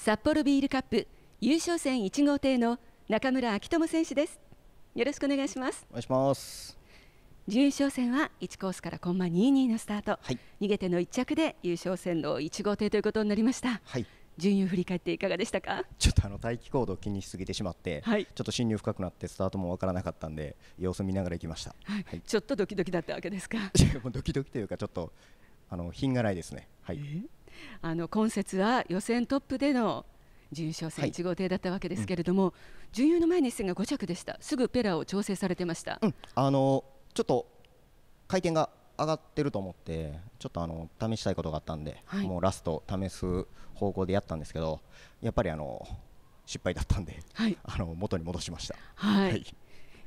札幌ビールカップ優勝戦1号艇の中村明智選手ですよろしくお願いしますお願いします準優勝戦は1コースからコンマ22のスタート、はい、逃げての1着で優勝戦の1号艇ということになりました、はい、順位振り返っていかがでしたかちょっとあの待機行動を気にしすぎてしまって、はい、ちょっと進入深くなってスタートも分からなかったんで様子見ながら行きました、はいはい、ちょっとドキドキだったわけですかもうドキドキというかちょっとあの品がないですねはい、えーあの今節は予選トップでの準優勝戦、1号艇だったわけですけれども、はいうん、準優の前の一戦が5着でしたすぐペラを調整されてました、うん、あのちょっと回転が上がってると思ってちょっとあの試したいことがあったんで、はい、もうラスト試す方向でやったんですけどやっぱりあの失敗だったんで、はい、あの元に戻しました。はい、はい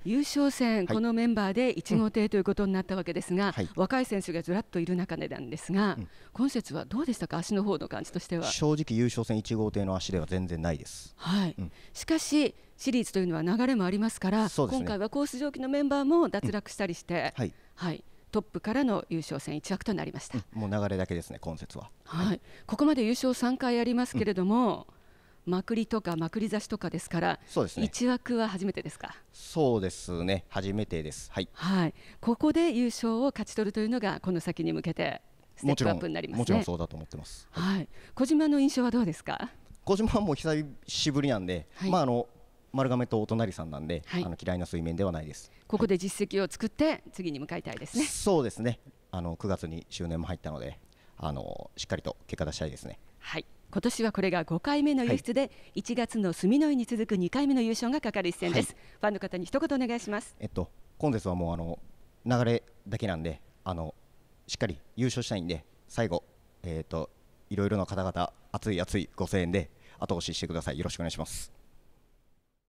優勝戦、このメンバーで1号艇ということになったわけですが、若い選手がずらっといる中でなんですが、今節はどうでしたか、足の方の感じとしては。正直、優勝戦1号艇の足では全然ないです。はい、しかしシリーズというのは流れもありますから、ね、今回はコース上記のメンバーも脱落したりして、うん、はい、はい、トップからの優勝戦一枠となりました、うん、もう流れだけですね、今節は。はい、はい、ここまで優勝3回ありますけれども、うんまくりとかまくり差しとかですから、そうですね。一枠は初めてですか。そうですね、初めてです。はい。はい。ここで優勝を勝ち取るというのがこの先に向けてステップアップになります、ね、もちろんそうだと思ってます。はい。小島の印象はどうですか。小島はもう久しぶりなんで、はい、まああの丸亀とお隣さんなんで、はい、あの嫌いな水面ではないです。ここで実績を作って次に向かいたいですね。はい、そうですね。あの9月に周年も入ったので、あのしっかりと結果出したいですね。はい。今年はこれが5回目の輸出で、1月の住の井に続く2回目の優勝がかかる一戦です、はい、ファンの方に一言お願いしますえっと今節はもうあの流れだけなんであのしっかり優勝したいんで最後えっ、といろいろな方々熱い熱いご声援で後押ししてくださいよろしくお願いします